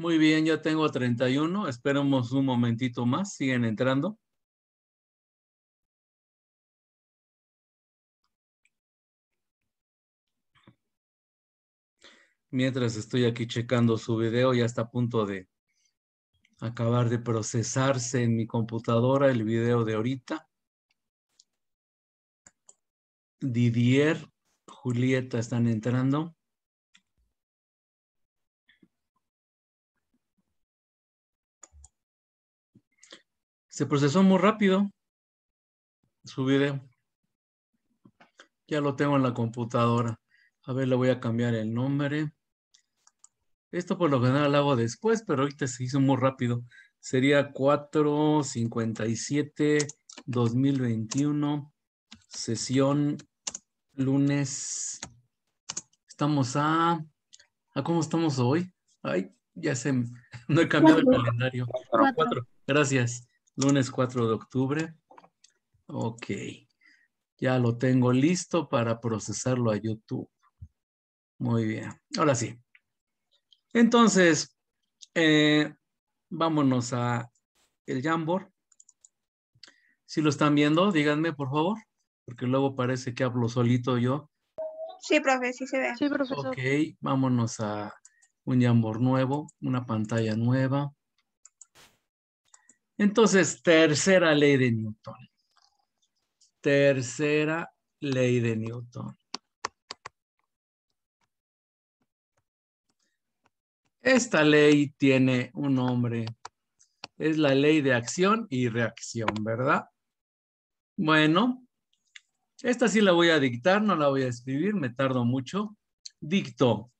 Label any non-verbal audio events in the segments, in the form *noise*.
Muy bien, ya tengo 31. Esperemos un momentito más. Siguen entrando. mientras estoy aquí checando su video, ya está a punto de acabar de procesarse en mi computadora el video de ahorita. Didier, Julieta están entrando. Se procesó muy rápido su video. Ya lo tengo en la computadora. A ver, le voy a cambiar el nombre. Esto por lo general lo hago después, pero ahorita se hizo muy rápido. Sería 457 2021, sesión lunes. Estamos a... ¿A cómo estamos hoy? Ay, ya se... *laughs* No he cambiado el calendario. Cuatro. Gracias. Lunes 4 de octubre. Ok. Ya lo tengo listo para procesarlo a YouTube. Muy bien. Ahora sí. Entonces, eh, vámonos a el Jamboard. Si lo están viendo, díganme, por favor, porque luego parece que hablo solito yo. Sí, profe, sí se ve. Sí, profesor. Ok, vámonos a un Jamboard nuevo, una pantalla nueva. Entonces, tercera ley de Newton. Tercera ley de Newton. Esta ley tiene un nombre. Es la ley de acción y reacción, ¿verdad? Bueno, esta sí la voy a dictar, no la voy a escribir, me tardo mucho. Dicto.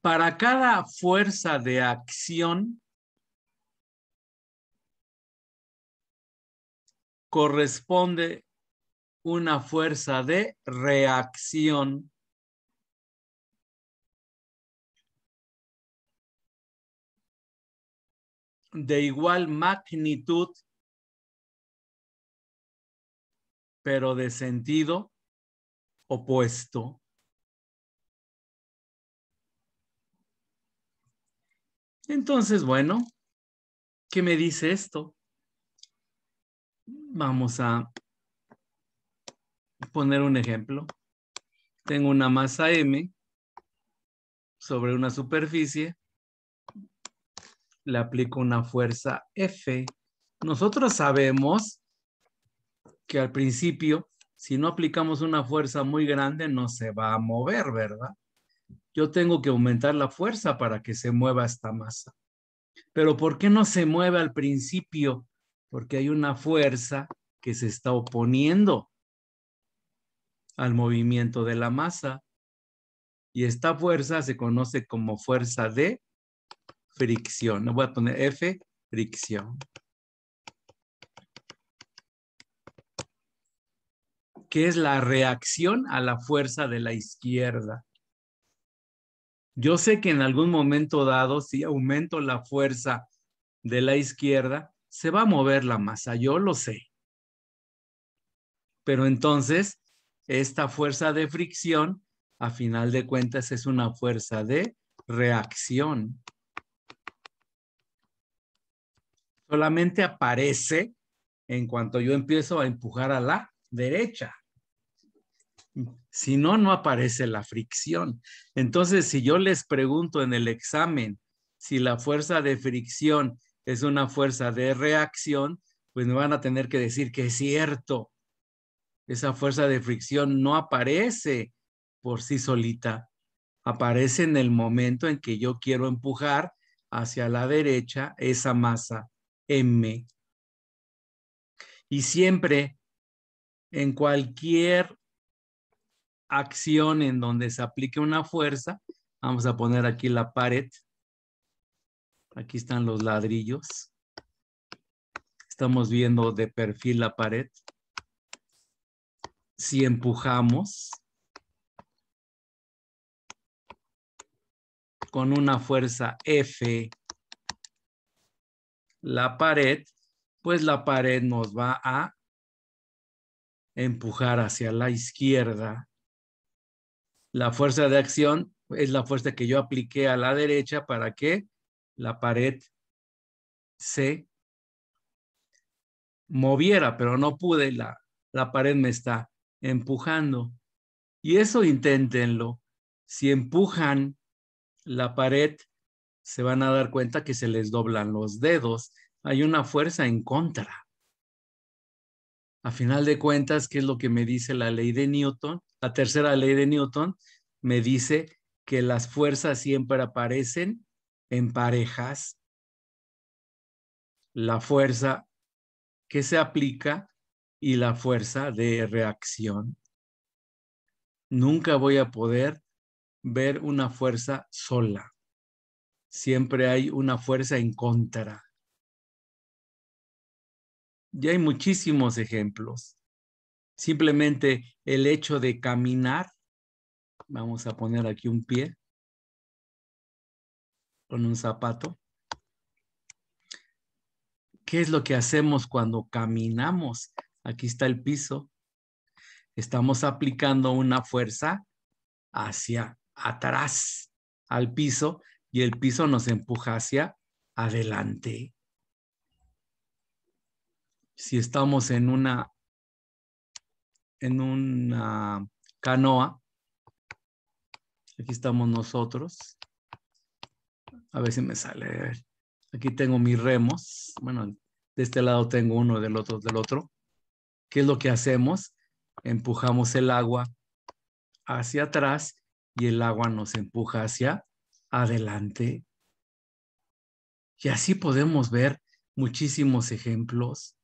Para cada fuerza de acción corresponde una fuerza de reacción de igual magnitud, pero de sentido opuesto. Entonces, bueno, ¿qué me dice esto? Vamos a poner un ejemplo. Tengo una masa M sobre una superficie le aplico una fuerza F. Nosotros sabemos que al principio, si no aplicamos una fuerza muy grande, no se va a mover, ¿verdad? Yo tengo que aumentar la fuerza para que se mueva esta masa. Pero ¿por qué no se mueve al principio? Porque hay una fuerza que se está oponiendo al movimiento de la masa. Y esta fuerza se conoce como fuerza D fricción. No voy a poner F, fricción. ¿Qué es la reacción a la fuerza de la izquierda. Yo sé que en algún momento dado, si aumento la fuerza de la izquierda, se va a mover la masa, yo lo sé. Pero entonces, esta fuerza de fricción, a final de cuentas, es una fuerza de reacción. solamente aparece en cuanto yo empiezo a empujar a la derecha. Si no, no aparece la fricción. Entonces, si yo les pregunto en el examen si la fuerza de fricción es una fuerza de reacción, pues me van a tener que decir que es cierto. Esa fuerza de fricción no aparece por sí solita. Aparece en el momento en que yo quiero empujar hacia la derecha esa masa M. Y siempre en cualquier acción en donde se aplique una fuerza, vamos a poner aquí la pared. Aquí están los ladrillos. Estamos viendo de perfil la pared. Si empujamos con una fuerza F la pared, pues la pared nos va a empujar hacia la izquierda. La fuerza de acción es la fuerza que yo apliqué a la derecha para que la pared se moviera, pero no pude, la, la pared me está empujando. Y eso inténtenlo. Si empujan la pared se van a dar cuenta que se les doblan los dedos. Hay una fuerza en contra. A final de cuentas, ¿qué es lo que me dice la ley de Newton? La tercera ley de Newton me dice que las fuerzas siempre aparecen en parejas. La fuerza que se aplica y la fuerza de reacción. Nunca voy a poder ver una fuerza sola siempre hay una fuerza en contra. Ya hay muchísimos ejemplos. Simplemente el hecho de caminar, vamos a poner aquí un pie con un zapato. ¿Qué es lo que hacemos cuando caminamos? Aquí está el piso. Estamos aplicando una fuerza hacia atrás al piso y el piso nos empuja hacia adelante. Si estamos en una, en una canoa, aquí estamos nosotros. A ver si me sale. Aquí tengo mis remos. Bueno, de este lado tengo uno, del otro, del otro. ¿Qué es lo que hacemos? Empujamos el agua hacia atrás y el agua nos empuja hacia adelante. Y así podemos ver muchísimos ejemplos.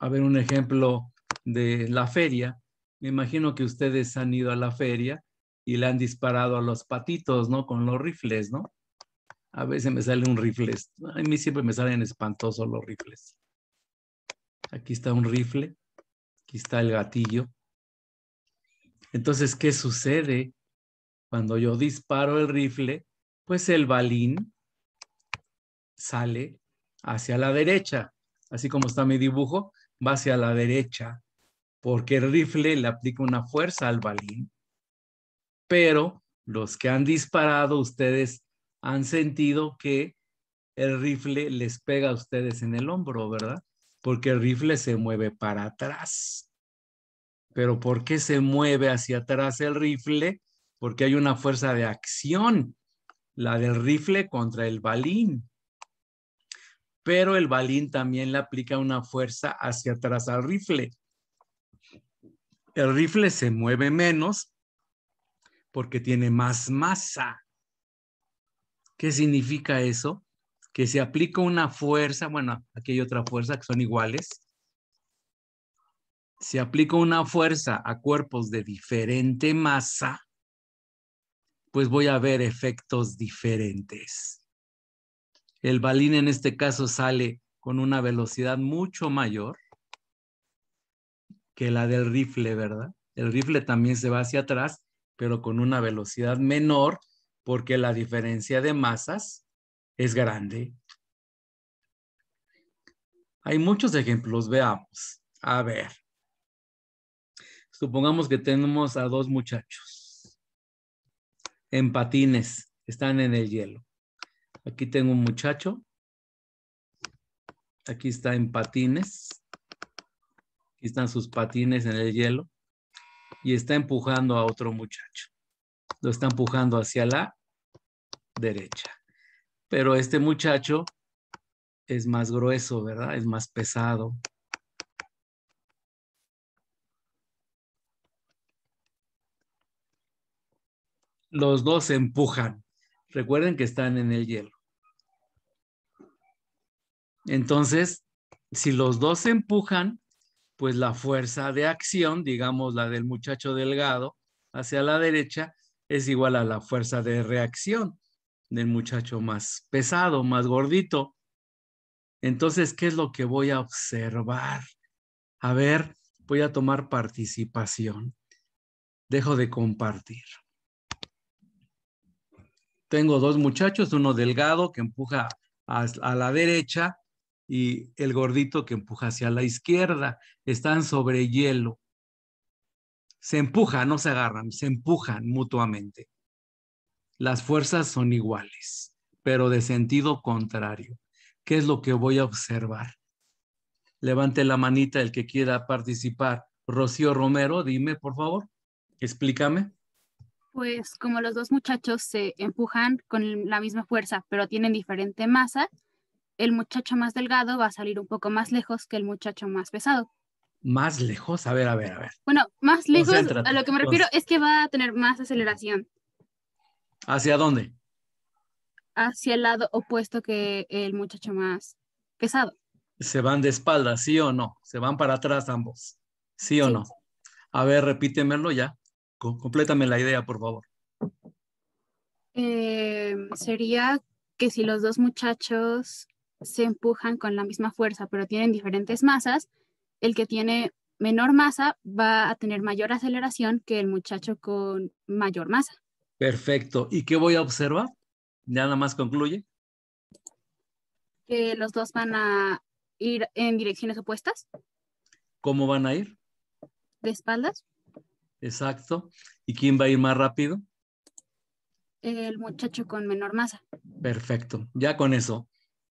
A ver, un ejemplo de la feria. Me imagino que ustedes han ido a la feria y le han disparado a los patitos, ¿no? Con los rifles, ¿no? A veces me sale un rifle. A mí siempre me salen espantosos los rifles. Aquí está un rifle. Aquí está el gatillo. Entonces, ¿qué sucede? Cuando yo disparo el rifle, pues el balín sale hacia la derecha. Así como está mi dibujo, va hacia la derecha, porque el rifle le aplica una fuerza al balín. Pero los que han disparado, ustedes han sentido que el rifle les pega a ustedes en el hombro, ¿verdad? Porque el rifle se mueve para atrás pero ¿por qué se mueve hacia atrás el rifle? Porque hay una fuerza de acción, la del rifle contra el balín. Pero el balín también le aplica una fuerza hacia atrás al rifle. El rifle se mueve menos porque tiene más masa. ¿Qué significa eso? Que se aplica una fuerza, bueno, aquí hay otra fuerza que son iguales, si aplico una fuerza a cuerpos de diferente masa, pues voy a ver efectos diferentes. El balín en este caso sale con una velocidad mucho mayor que la del rifle, ¿verdad? El rifle también se va hacia atrás, pero con una velocidad menor porque la diferencia de masas es grande. Hay muchos ejemplos, veamos. A ver, Supongamos que tenemos a dos muchachos en patines, están en el hielo. Aquí tengo un muchacho. Aquí está en patines. Aquí están sus patines en el hielo. Y está empujando a otro muchacho. Lo está empujando hacia la derecha. Pero este muchacho es más grueso, ¿verdad? Es más pesado. los dos se empujan. Recuerden que están en el hielo. Entonces, si los dos se empujan, pues la fuerza de acción, digamos la del muchacho delgado hacia la derecha, es igual a la fuerza de reacción del muchacho más pesado, más gordito. Entonces, ¿qué es lo que voy a observar? A ver, voy a tomar participación. Dejo de compartir tengo dos muchachos, uno delgado que empuja a, la derecha y el gordito que empuja hacia la izquierda. Están sobre hielo. Se empujan, no se agarran, se empujan mutuamente. Las fuerzas son iguales, pero de sentido contrario. ¿Qué es lo que voy a observar? Levante la manita el que quiera participar. Rocío Romero, dime, por favor, explícame. Pues como los dos muchachos se empujan con la misma fuerza, pero tienen diferente masa, el muchacho más delgado va a salir un poco más lejos que el muchacho más pesado. Más lejos, a ver, a ver, a ver. Bueno, más lejos, a lo que me refiero es que va a tener más aceleración. ¿Hacia dónde? Hacia el lado opuesto que el muchacho más pesado. Se van de espaldas, sí o no. Se van para atrás ambos, sí o no. A ver, repítemelo ya complétame la idea, por favor. Eh, sería que si los dos muchachos se empujan con la misma fuerza, pero tienen diferentes masas, el que tiene menor masa va a tener mayor aceleración que el muchacho con mayor masa. Perfecto. ¿Y qué voy a observar? Ya nada más concluye. Que los dos van a ir en direcciones opuestas. ¿Cómo van a ir? De espaldas. Exacto. ¿Y quién va a ir más rápido? El muchacho con menor masa. Perfecto, ya con eso.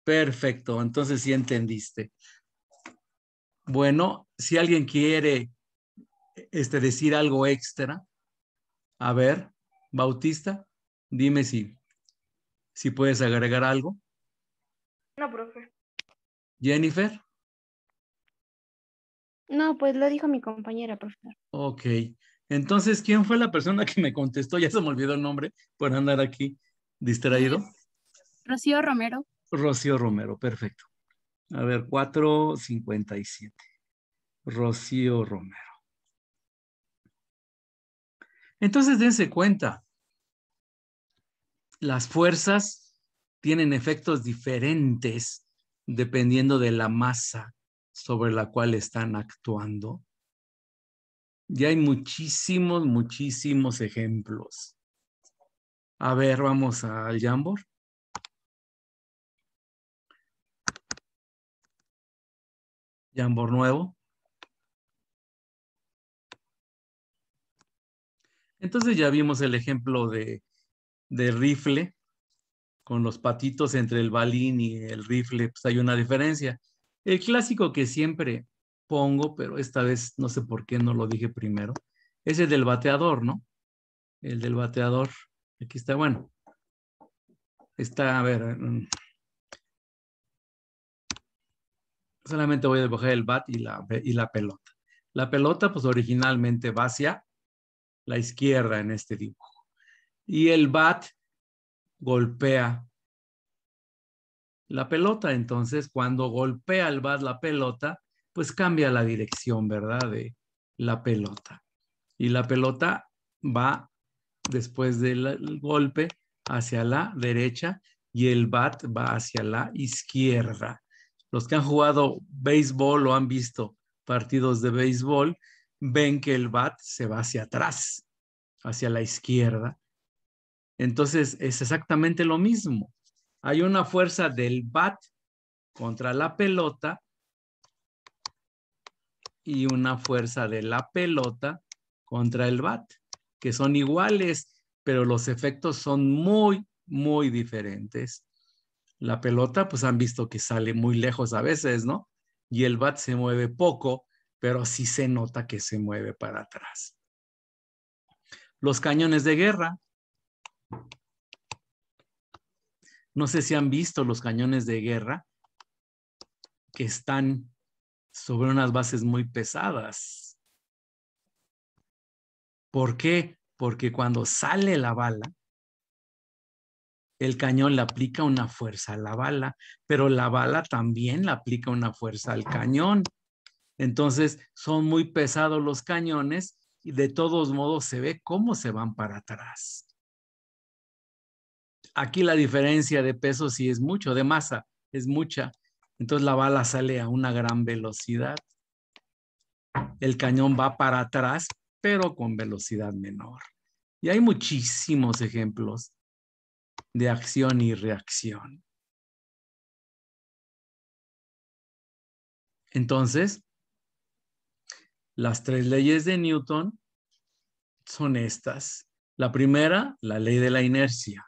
Perfecto, entonces sí entendiste. Bueno, si alguien quiere este, decir algo extra, a ver, Bautista, dime si, si puedes agregar algo. No, profe. Jennifer. No, pues lo dijo mi compañera, profesor. Ok. Entonces, ¿quién fue la persona que me contestó? Ya se me olvidó el nombre por andar aquí distraído. Rocío Romero. Rocío Romero, perfecto. A ver, 457. Rocío Romero. Entonces, dense cuenta, las fuerzas tienen efectos diferentes dependiendo de la masa sobre la cual están actuando ya hay muchísimos, muchísimos ejemplos. A ver, vamos al Jambor. Jambor nuevo. Entonces ya vimos el ejemplo de, de, rifle con los patitos entre el balín y el rifle, pues hay una diferencia. El clásico que siempre pongo, pero esta vez no sé por qué no lo dije primero, es el del bateador, ¿no? El del bateador. Aquí está, bueno. Está, a ver. Mm. Solamente voy a dibujar el bat y la, y la pelota. La pelota, pues originalmente va hacia la izquierda en este dibujo. Y el bat golpea la pelota. Entonces, cuando golpea el bat la pelota, pues cambia la dirección, ¿verdad? De la pelota. Y la pelota va después del golpe hacia la derecha y el bat va hacia la izquierda. Los que han jugado béisbol o han visto partidos de béisbol ven que el bat se va hacia atrás, hacia la izquierda. Entonces es exactamente lo mismo. Hay una fuerza del bat contra la pelota y una fuerza de la pelota contra el bat, que son iguales, pero los efectos son muy, muy diferentes. La pelota, pues han visto que sale muy lejos a veces, ¿no? Y el bat se mueve poco, pero sí se nota que se mueve para atrás. Los cañones de guerra. No sé si han visto los cañones de guerra que están sobre unas bases muy pesadas. ¿Por qué? Porque cuando sale la bala, el cañón le aplica una fuerza a la bala, pero la bala también le aplica una fuerza al cañón. Entonces, son muy pesados los cañones y de todos modos se ve cómo se van para atrás. Aquí la diferencia de peso sí es mucho, de masa es mucha, entonces la bala sale a una gran velocidad. El cañón va para atrás, pero con velocidad menor. Y hay muchísimos ejemplos de acción y reacción. Entonces, las tres leyes de Newton son estas. La primera, la ley de la inercia.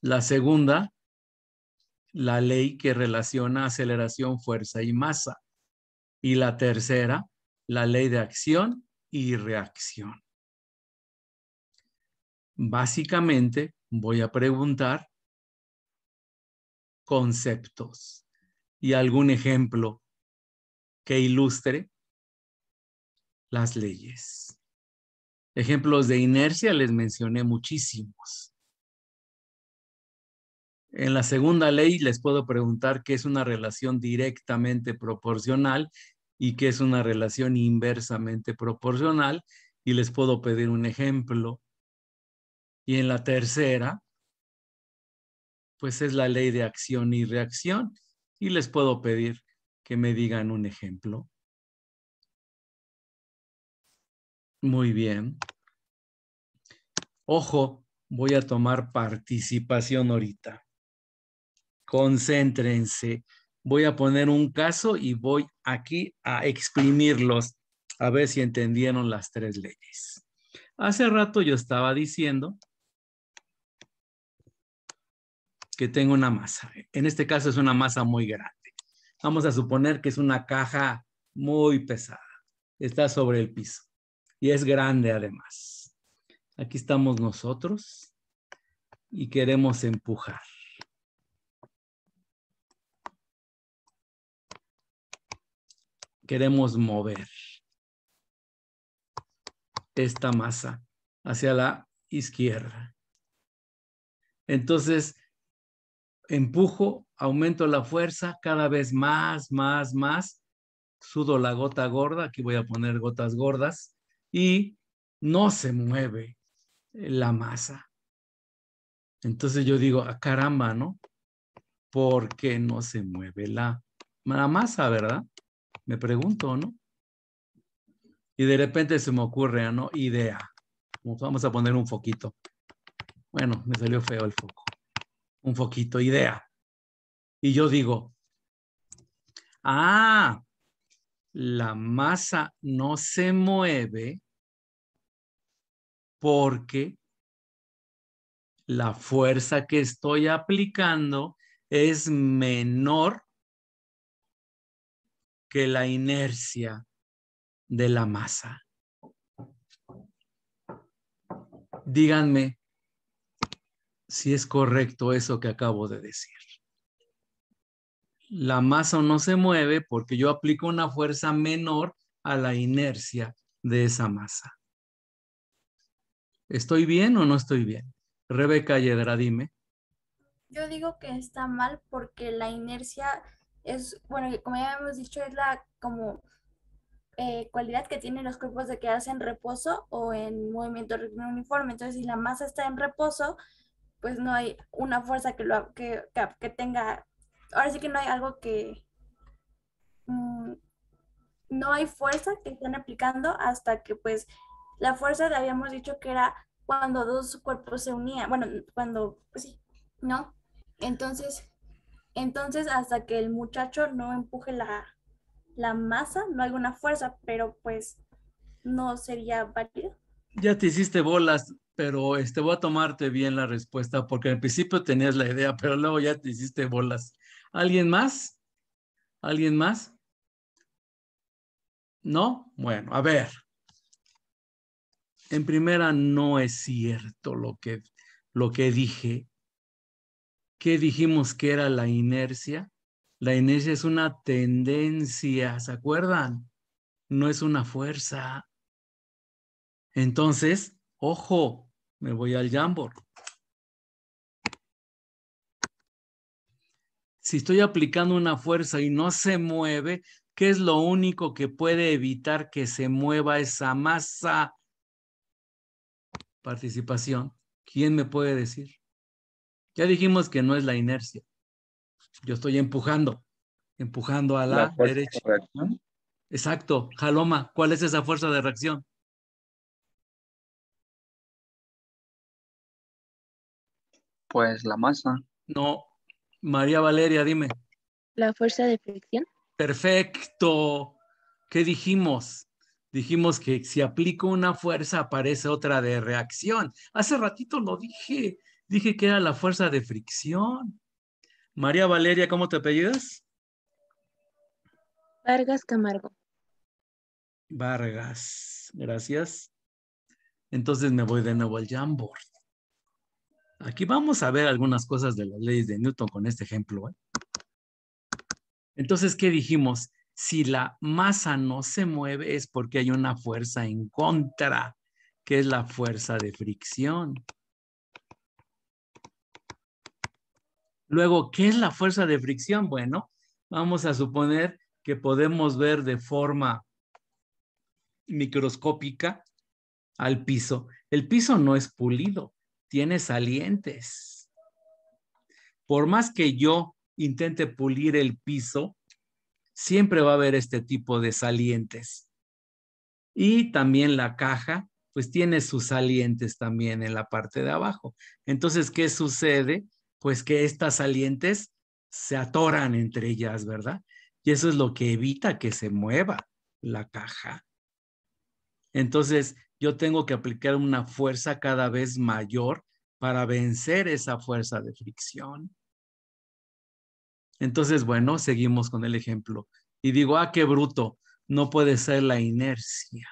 La segunda, la ley que relaciona aceleración, fuerza y masa. Y la tercera, la ley de acción y reacción. Básicamente voy a preguntar conceptos y algún ejemplo que ilustre las leyes. Ejemplos de inercia les mencioné muchísimos. En la segunda ley les puedo preguntar qué es una relación directamente proporcional y qué es una relación inversamente proporcional y les puedo pedir un ejemplo. Y en la tercera, pues es la ley de acción y reacción y les puedo pedir que me digan un ejemplo. Muy bien. Ojo, voy a tomar participación ahorita concéntrense. Voy a poner un caso y voy aquí a exprimirlos a ver si entendieron las tres leyes. Hace rato yo estaba diciendo que tengo una masa. En este caso es una masa muy grande. Vamos a suponer que es una caja muy pesada. Está sobre el piso y es grande además. Aquí estamos nosotros y queremos empujar. queremos mover esta masa hacia la izquierda. Entonces, empujo, aumento la fuerza cada vez más, más, más, sudo la gota gorda, aquí voy a poner gotas gordas, y no se mueve la masa. Entonces yo digo, ah, caramba, ¿no? ¿Por qué no se mueve la, la masa, verdad? Me pregunto, ¿no? Y de repente se me ocurre, ¿no? Idea. Vamos a poner un foquito. Bueno, me salió feo el foco. Un foquito, idea. Y yo digo, ah, la masa no se mueve porque la fuerza que estoy aplicando es menor que la inercia de la masa. Díganme si es correcto eso que acabo de decir. La masa no se mueve porque yo aplico una fuerza menor a la inercia de esa masa. ¿Estoy bien o no estoy bien? Rebeca Yedra, dime. Yo digo que está mal porque la inercia es, bueno, como ya hemos dicho, es la como eh, cualidad que tienen los cuerpos de quedarse en reposo o en movimiento uniforme. Entonces, si la masa está en reposo, pues no hay una fuerza que, lo, que, tenga, ahora sí que no hay algo que, mm, no hay fuerza que estén aplicando hasta que pues la fuerza le habíamos dicho que era cuando dos cuerpos se unían, bueno, cuando, pues sí, ¿no? Entonces, entonces, hasta que el muchacho no empuje la, masa, no hay una fuerza, pero pues no sería válido. Ya te hiciste bolas, pero este, voy a tomarte bien la respuesta porque al principio tenías la idea, pero luego ya te hiciste bolas. ¿Alguien más? ¿Alguien más? ¿No? Bueno, a ver. En primera, no es cierto lo que, lo que dije. ¿Qué dijimos que era la inercia? La inercia es una tendencia, ¿se acuerdan? No es una fuerza. Entonces, ojo, me voy al Jamboard. Si estoy aplicando una fuerza y no se mueve, ¿qué es lo único que puede evitar que se mueva esa masa? Participación. ¿Quién me puede decir? Ya dijimos que no es la inercia. Yo estoy empujando, empujando a la, derecha. De Exacto. Jaloma, ¿cuál es esa fuerza de reacción? Pues la masa. No. María Valeria, dime. La fuerza de fricción. Perfecto. ¿Qué dijimos? Dijimos que si aplico una fuerza aparece otra de reacción. Hace ratito lo dije. Dije que era la fuerza de fricción. María Valeria, ¿cómo te apellidas? Vargas Camargo. Vargas, gracias. Entonces me voy de nuevo al Jamboard. Aquí vamos a ver algunas cosas de las leyes de Newton con este ejemplo. ¿eh? Entonces, ¿qué dijimos? Si la masa no se mueve es porque hay una fuerza en contra, que es la fuerza de fricción. Luego, ¿qué es la fuerza de fricción? Bueno, vamos a suponer que podemos ver de forma microscópica al piso. El piso no es pulido, tiene salientes. Por más que yo intente pulir el piso, siempre va a haber este tipo de salientes. Y también la caja, pues tiene sus salientes también en la parte de abajo. Entonces, ¿qué sucede? pues que estas salientes se atoran entre ellas, ¿verdad? Y eso es lo que evita que se mueva la caja. Entonces, yo tengo que aplicar una fuerza cada vez mayor para vencer esa fuerza de fricción. Entonces, bueno, seguimos con el ejemplo. Y digo, ah, qué bruto, no puede ser la inercia,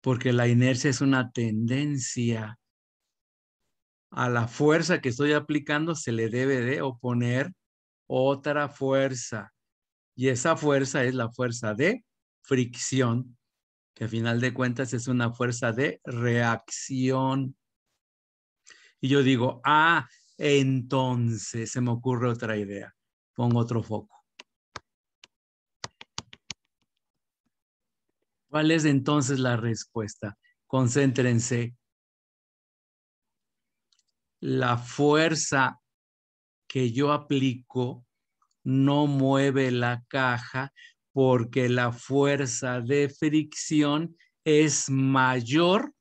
porque la inercia es una tendencia a la fuerza que estoy aplicando se le debe de oponer otra fuerza. Y esa fuerza es la fuerza de fricción, que a final de cuentas es una fuerza de reacción. Y yo digo, ah, entonces se me ocurre otra idea. Pongo otro foco. ¿Cuál es entonces la respuesta? Concéntrense la fuerza que yo aplico no mueve la caja porque la fuerza de fricción es mayor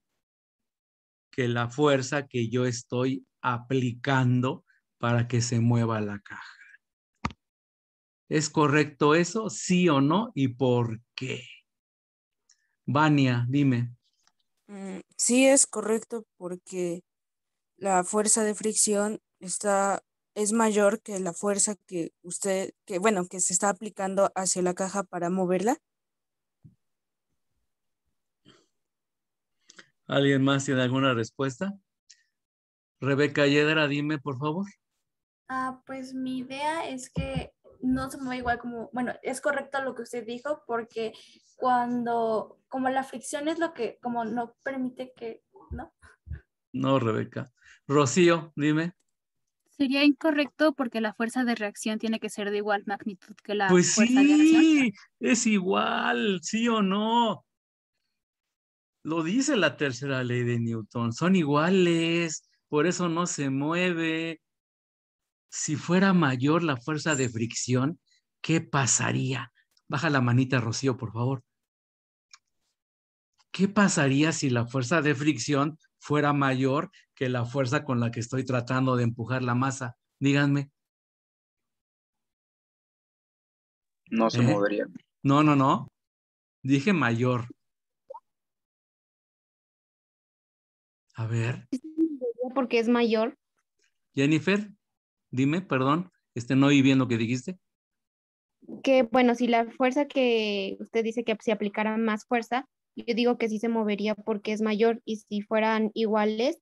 que la fuerza que yo estoy aplicando para que se mueva la caja. ¿Es correcto eso? ¿Sí o no? ¿Y por qué? Vania, dime. Mm, sí, es correcto porque la fuerza de fricción está, es mayor que la fuerza que usted, que bueno, que se está aplicando hacia la caja para moverla. ¿Alguien más tiene alguna respuesta? Rebeca Yedra, dime por favor. Ah, pues mi idea es que no se mueve igual como, bueno, es correcto lo que usted dijo porque cuando, como la fricción es lo que, como no permite que, ¿no? No, Rebeca. Rocío, dime. Sería incorrecto porque la fuerza de reacción tiene que ser de igual magnitud que la pues fuerza sí, Es igual, sí o no. Lo dice la tercera ley de Newton, son iguales, por eso no se mueve. Si fuera mayor la fuerza de fricción, ¿qué pasaría? Baja la manita, Rocío, por favor. ¿Qué pasaría si la fuerza de fricción fuera mayor que la fuerza con la que estoy tratando de empujar la masa. Díganme. No se ¿Eh? movería. No, no, no. Dije mayor. A ver. Porque es mayor. Jennifer, dime, perdón, este, no oí bien lo que dijiste. Que bueno, si la fuerza que usted dice que se aplicara más fuerza, yo digo que sí se movería porque es mayor y si fueran iguales,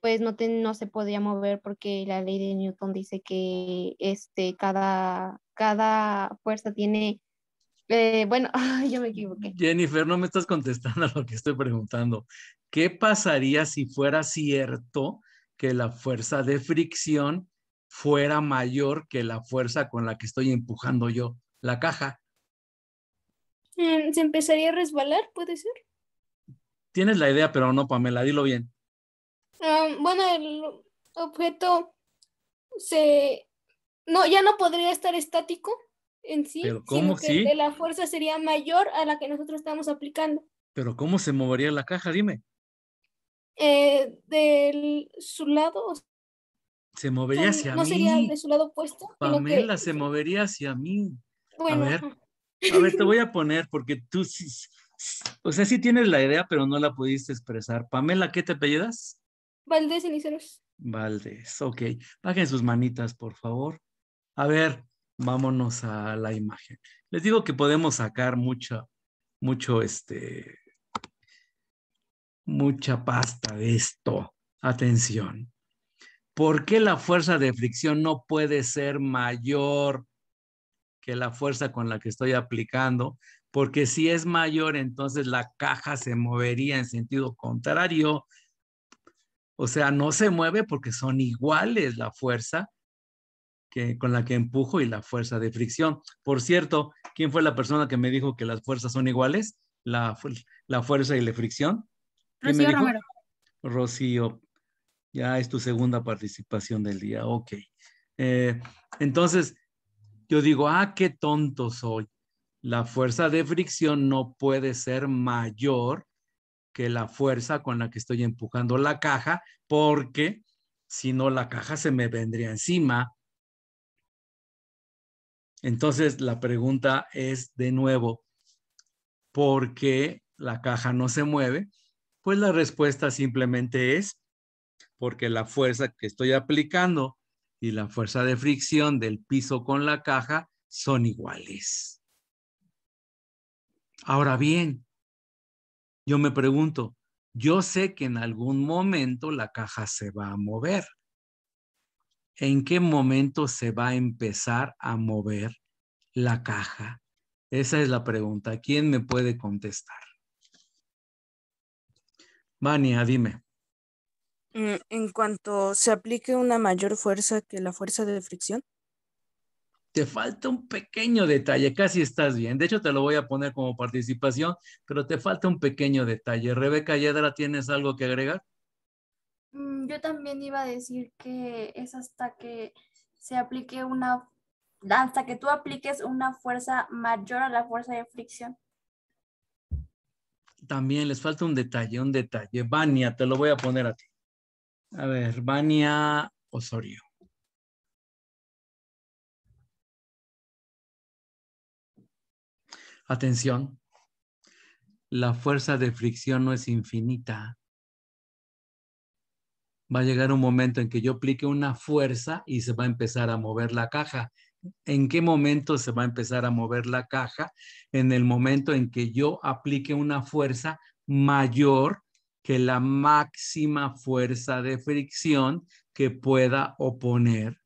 pues no, no se podría mover porque la ley de Newton dice que este, cada, cada fuerza tiene... Eh, bueno, *laughs* yo me equivoqué. Jennifer, no me estás contestando a lo que estoy preguntando. ¿Qué pasaría si fuera cierto que la fuerza de fricción fuera mayor que la fuerza con la que estoy empujando yo la caja? Mm, ¿Se empezaría a resbalar, puede ser? Tienes la idea, pero no, Pamela, dilo bien. Ah, bueno, el objeto se... No, ya no podría estar estático en sí. cómo sino que La fuerza sería mayor a la que nosotros estamos aplicando. ¿Pero cómo se movería la caja? Dime. del eh, de su lado. Se movería hacia mí. No sería de su lado opuesto. Pamela se movería hacia mí. Bueno, a a ver, te voy *laughs* a poner porque tú sí, o sea, sí tienes la idea, pero no la pudiste expresar. Pamela, ¿qué te apellidas? Valdés Iniceros. Valdés, ok. Bajen sus manitas, por favor. A ver, vámonos a la imagen. Les digo que podemos sacar mucho, mucho este, mucha pasta de esto. Atención. ¿Por qué la fuerza de fricción no puede ser mayor que la fuerza con la que estoy aplicando, porque si es mayor, entonces la caja se movería en sentido contrario. O sea, no se mueve porque son iguales la fuerza que, con la que empujo y la fuerza de fricción. Por cierto, ¿quién fue la persona que me dijo que las fuerzas son iguales? La, fuerza y la fricción. Rocío Rocío, ya es tu segunda participación del día. Ok. Eh, entonces, yo digo, ah, qué tonto soy. La fuerza de fricción no puede ser mayor que la fuerza con la que estoy empujando la caja, porque si no, la caja se me vendría encima. Entonces, la pregunta es de nuevo, ¿por qué la caja no se mueve? Pues la respuesta simplemente es porque la fuerza que estoy aplicando y la fuerza de fricción del piso con la caja son iguales. Ahora bien, yo me pregunto, yo sé que en algún momento la caja se va a mover. ¿En qué momento se va a empezar a mover la caja? Esa es la pregunta. ¿Quién me puede contestar? Vania, dime. Mm, en cuanto se aplique una mayor fuerza que la fuerza de fricción? Te falta un pequeño detalle, casi estás bien. De hecho, te lo voy a poner como participación, pero te falta un pequeño detalle. Rebeca Yedra, ¿tienes algo que agregar? Mm, yo también iba a decir que es hasta que se aplique una, hasta que tú apliques una fuerza mayor a la fuerza de fricción. También les falta un detalle, un detalle. Vania, te lo voy a poner a ti. A ver, Vania Osorio. Atención, la fuerza de fricción no es infinita. Va a llegar un momento en que yo aplique una fuerza y se va a empezar a mover la caja. ¿En qué momento se va a empezar a mover la caja? En el momento en que yo aplique una fuerza mayor que la máxima fuerza de fricción que pueda oponer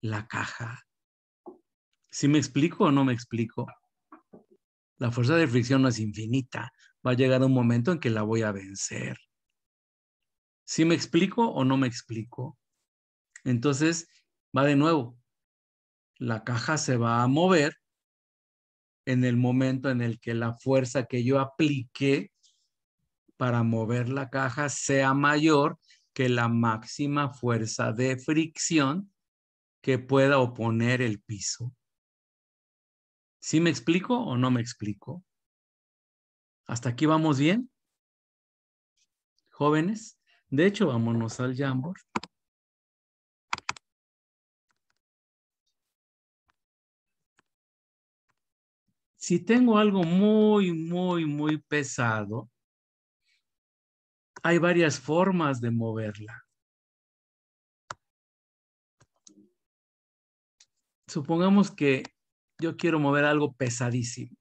la caja. ¿Sí me explico o no me explico? La fuerza de fricción no es infinita. Va a llegar un momento en que la voy a vencer. ¿Sí me explico o no me explico? Entonces, va de nuevo. La caja se va a mover en el momento en el que la fuerza que yo apliqué para mover la caja sea mayor que la máxima fuerza de fricción que pueda oponer el piso. ¿Sí me explico o no me explico? ¿Hasta aquí vamos bien? Jóvenes, de hecho, vámonos al Jamboard. Si tengo algo muy, muy, muy pesado, hay varias formas de moverla. Supongamos que yo quiero mover algo pesadísimo.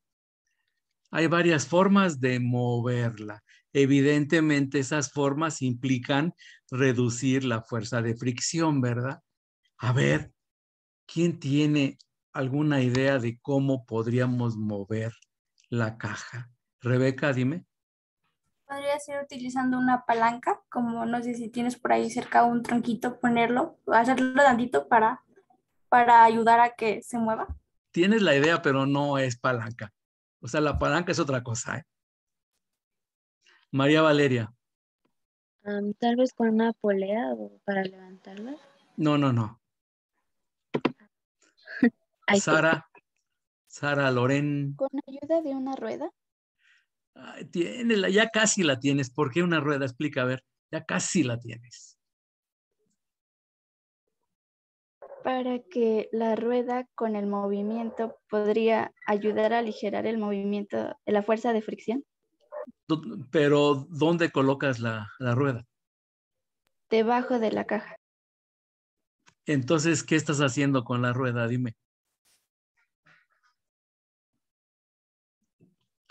Hay varias formas de moverla. Evidentemente esas formas implican reducir la fuerza de fricción, ¿verdad? A ver, ¿quién tiene alguna idea de cómo podríamos mover la caja? Rebeca, dime podría ser utilizando una palanca, como no sé si tienes por ahí cerca un tronquito, ponerlo, hacerlo tantito para, para ayudar a que se mueva. Tienes la idea, pero no es palanca. O sea, la palanca es otra cosa. ¿eh? María Valeria. Tal vez con una polea o para levantarla. No, no, no. *laughs* Sara. Sara Loren. Con ayuda de una rueda ya casi la tienes. ¿Por qué una rueda? Explica, a ver, ya casi la tienes. Para que la rueda con el movimiento podría ayudar a aligerar el movimiento, la fuerza de fricción. Pero, ¿dónde colocas la rueda? Debajo de la caja. Entonces, ¿qué estás haciendo con la rueda? Dime.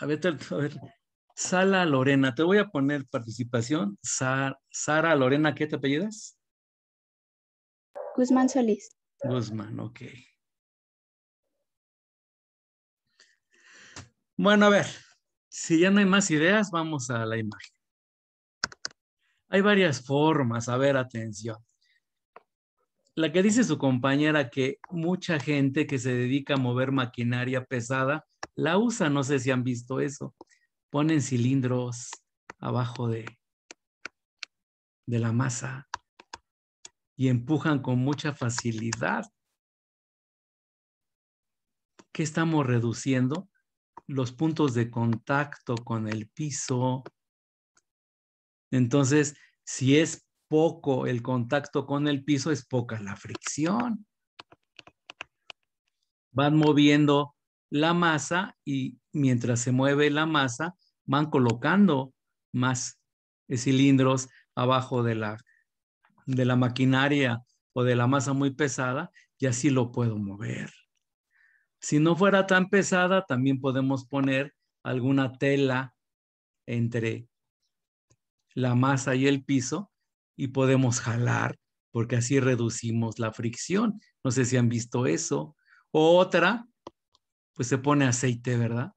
a ver, a ver, Sala Lorena, te voy a poner participación. Sara Lorena, ¿qué te apellidas? Guzmán Solís. Guzmán, ok. Bueno, a ver, si ya no hay más ideas, vamos a la imagen. Hay varias formas, a ver, atención. La que dice su compañera que mucha gente que se dedica a mover maquinaria pesada la usa, no sé si han visto eso. Ponen cilindros abajo de, de la masa y empujan con mucha facilidad. ¿Qué estamos reduciendo? Los puntos de contacto con el piso. Entonces, si es poco el contacto con el piso, es poca la fricción. Van moviendo la masa y mientras se mueve la masa van colocando más cilindros abajo de la, maquinaria o de la masa muy pesada y así lo puedo mover. Si no fuera tan pesada, también podemos poner alguna tela entre la masa y el piso y podemos jalar porque así reducimos la fricción. No sé si han visto eso. otra pues se pone aceite, ¿verdad?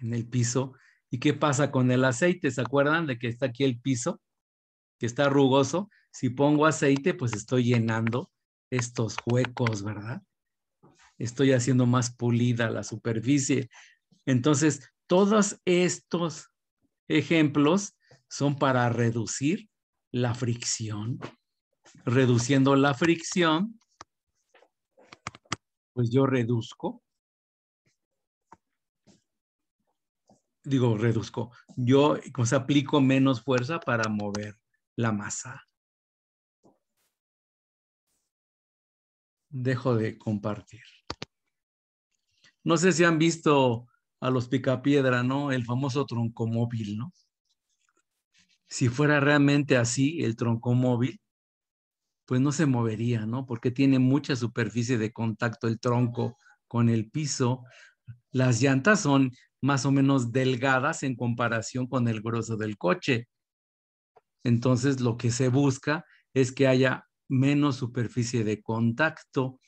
En el piso. ¿Y qué pasa con el aceite? ¿Se acuerdan de que está aquí el piso? Que está rugoso. Si pongo aceite, pues estoy llenando estos huecos, ¿verdad? Estoy haciendo más pulida la superficie. Entonces, todos estos ejemplos son para reducir la fricción. Reduciendo la fricción, pues yo reduzco, digo, reduzco, yo pues, aplico menos fuerza para mover la masa. Dejo de compartir. No sé si han visto a los picapiedra, ¿no? El famoso troncomóvil, ¿no? Si fuera realmente así, el troncomóvil, pues no se movería, ¿no? Porque tiene mucha superficie de contacto el tronco con el piso. Las llantas son más o menos delgadas en comparación con el grueso del coche. Entonces, lo que se busca es que haya menos superficie de contacto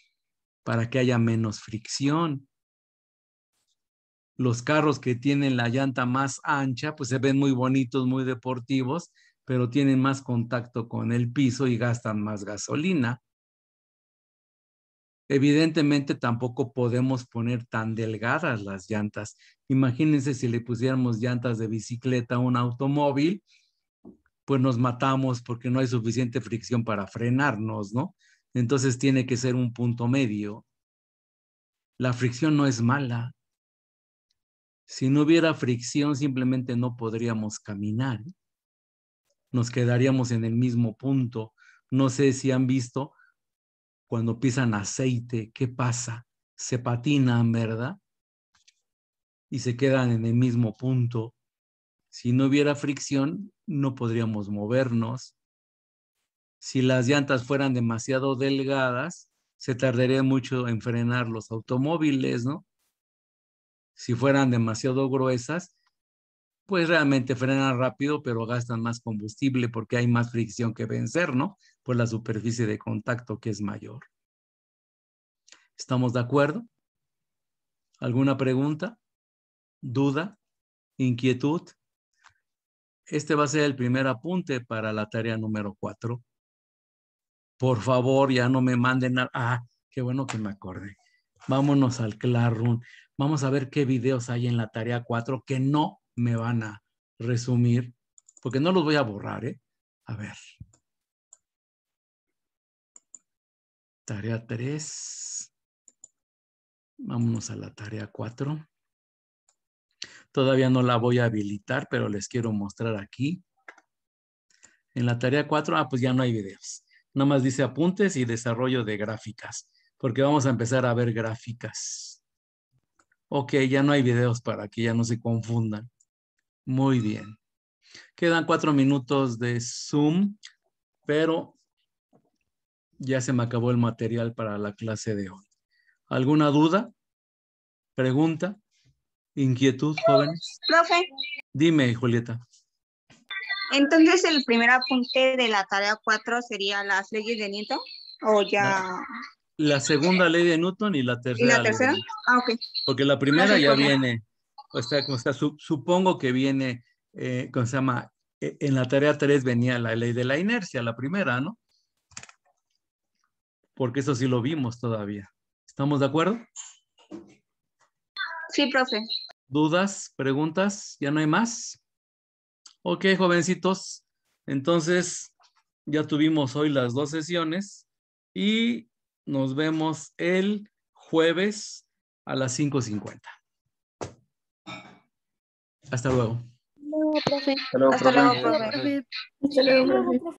para que haya menos fricción. Los carros que tienen la llanta más ancha, pues se ven muy bonitos, muy deportivos, pero tienen más contacto con el piso y gastan más gasolina. Evidentemente tampoco podemos poner tan delgadas las llantas. Imagínense si le pusiéramos llantas de bicicleta a un automóvil, pues nos matamos porque no hay suficiente fricción para frenarnos, ¿no? Entonces tiene que ser un punto medio. La fricción no es mala. Si no hubiera fricción, simplemente no podríamos caminar nos quedaríamos en el mismo punto. No sé si han visto cuando pisan aceite, ¿qué pasa? Se patinan, ¿verdad? Y se quedan en el mismo punto. Si no hubiera fricción, no podríamos movernos. Si las llantas fueran demasiado delgadas, se tardaría mucho en frenar los automóviles, ¿no? Si fueran demasiado gruesas, pues realmente frenan rápido, pero gastan más combustible porque hay más fricción que vencer, ¿no? Por la superficie de contacto que es mayor. ¿Estamos de acuerdo? ¿Alguna pregunta? ¿Duda? ¿Inquietud? Este va a ser el primer apunte para la tarea número cuatro. Por favor, ya no me manden nada. Ah, qué bueno que me acordé. Vámonos al Classroom. Vamos a ver qué videos hay en la tarea 4 que no me van a resumir, porque no los voy a borrar, ¿eh? A ver. Tarea 3. Vámonos a la tarea 4. Todavía no la voy a habilitar, pero les quiero mostrar aquí. En la tarea 4, ah, pues ya no hay videos. Nada más dice apuntes y desarrollo de gráficas, porque vamos a empezar a ver gráficas. Ok, ya no hay videos para que ya no se confundan. Muy bien. Quedan cuatro minutos de Zoom, pero ya se me acabó el material para la clase de hoy. ¿Alguna duda? ¿Pregunta? ¿Inquietud, jóvenes? Profe. Dime, Julieta. Entonces, el primer apunte de la tarea 4 sería las leyes de Newton, o ya... La, segunda ley de Newton y la tercera. ¿Y la tercera? Ah, ok. Porque la primera ya viene o sea, supongo que viene, eh, ¿cómo se llama? E, en la tarea 3 venía la ley de la inercia, la primera, ¿no? Porque eso sí lo vimos todavía. ¿Estamos de acuerdo? Sí, profe. ¿Dudas? ¿Preguntas? ¿Ya no hay más? Ok, jovencitos. Entonces, ya tuvimos hoy las dos sesiones y nos vemos el jueves a las 5.50. Hasta luego. Hasta luego, profe. Hasta luego,